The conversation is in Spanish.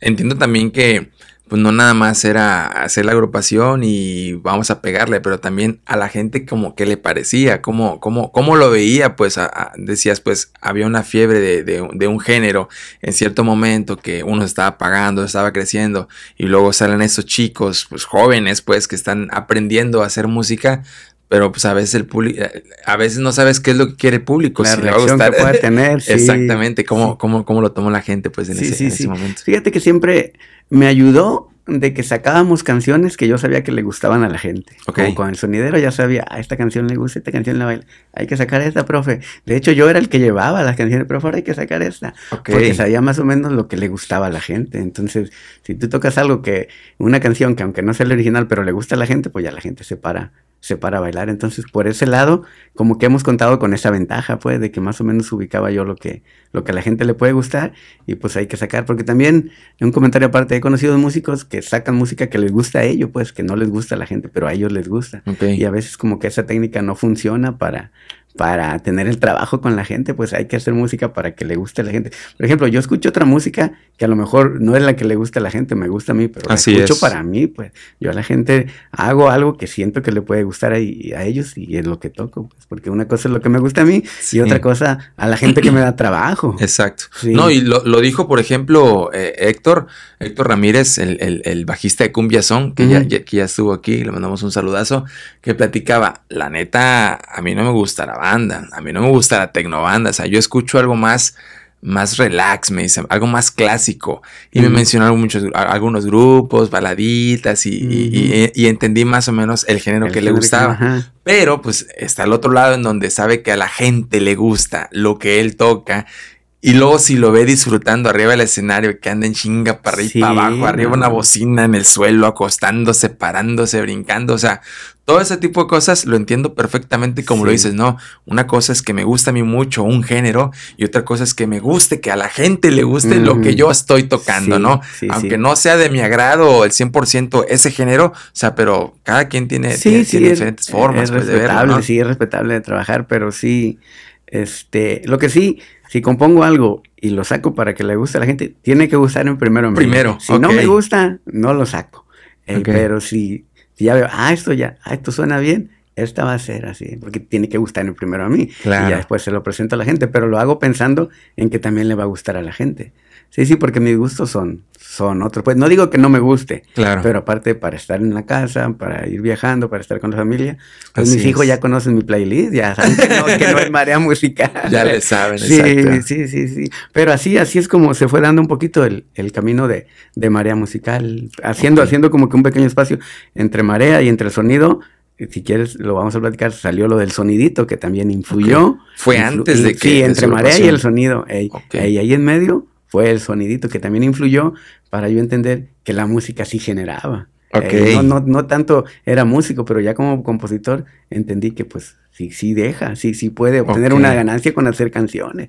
entiendo también que pues no nada más era hacer la agrupación y vamos a pegarle, pero también a la gente como que le parecía, como, lo veía, pues decías, pues había una fiebre de, un género en cierto momento que uno estaba pagando, estaba creciendo, y luego salen esos chicos, pues jóvenes, pues que están aprendiendo a hacer música, pero pues a veces el público, a veces no sabes qué es lo que quiere el público. La si reacción va a que puede tener. Exactamente, cómo, cómo, cómo lo tomó la gente pues en, ese, en momento. Fíjate que siempre me ayudó de que sacábamos canciones que yo sabía que le gustaban a la gente. con el sonidero ya sabía, a ah, esta canción le gusta, esta canción la baila. Hay que sacar esta, profe. De hecho, yo era el que llevaba las canciones, profe, hay que sacar esta. Porque sabía más o menos lo que le gustaba a la gente. Entonces, si tú tocas algo que, una canción que aunque no sea la original, pero le gusta a la gente, pues ya la gente se para se para bailar. Entonces, por ese lado, como que hemos contado con esa ventaja, pues, de que más o menos ubicaba yo lo que, lo que a la gente le puede gustar y pues hay que sacar, porque también, en un comentario aparte, he conocido músicos que sacan música que les gusta a ellos, pues, que no les gusta a la gente, pero a ellos les gusta. Y a veces como que esa técnica no funciona para, para tener el trabajo con la gente, pues hay que hacer música para que le guste a la gente. Por ejemplo, yo escucho otra música que a lo mejor no es la que le gusta a la gente, me gusta a mí, pero la escucho para mí, pues yo a la gente hago algo que siento que le puede gustar a, ellos y es lo que toco, pues, porque una cosa es lo que me gusta a mí y otra cosa a la gente que me da trabajo. Exacto. No, y lo, dijo, por ejemplo, eh, Héctor, Héctor Ramírez, el, el, bajista de Cumbia Son, que, ya, que estuvo aquí, le mandamos un saludazo, que platicaba, la neta, a mí no me gusta a mí no me gusta la tecnobanda. O sea, yo escucho algo más, más relax, me dice, algo más clásico. Y me mencionaron muchos, algunos grupos, baladitas, y, entendí más o menos el género que le gustaba. Pero pues está al otro lado en donde sabe que a la gente le gusta lo que él toca y luego si lo ve disfrutando arriba del escenario, que anda en chinga para arriba y para abajo, arriba una bocina en el suelo, acostándose, parándose, brincando, o sea, todo ese tipo de cosas lo entiendo perfectamente como lo dices, ¿no? Una cosa es que me gusta a mí mucho un género y otra cosa es que me guste, que a la gente le guste lo que yo estoy tocando, ¿no? Aunque no sea de mi agrado el 100% ese género, o sea, pero cada quien tiene, diferentes formas. Es pues, respetable, de sí, es respetable de trabajar, pero sí este, lo que sí, si compongo algo y lo saco para que le guste a la gente, tiene que gustar primero. Primero. Si no me gusta, no lo saco. Eh, pero si, si, ya veo, ah, esto ya, ah, esto suena bien, esta va a ser así, porque tiene que gustar primero a mí. Y después se lo presento a la gente, pero lo hago pensando en que también le va a gustar a la gente. Sí, sí, porque mis gustos son, son otros. Pues no digo que no me guste, claro. pero aparte para estar en la casa, para ir viajando, para estar con la familia, pues mis hijos ya conocen mi playlist, ya saben que no, que es marea musical. Ya le saben, sí, Sí, sí, sí. Pero así, así es como se fue dando un poquito el, camino de, de marea musical, haciendo, haciendo como que un pequeño espacio entre marea y entre sonido, si quieres, lo vamos a platicar, salió lo del sonidito que también influyó. Fue antes de que... Sí, entre marea y el sonido. Y ahí en medio fue el sonidito que también influyó para yo entender que la música sí generaba. no, tanto era músico, pero ya como compositor entendí que pues sí, sí deja, sí, sí puede obtener una ganancia con hacer canciones.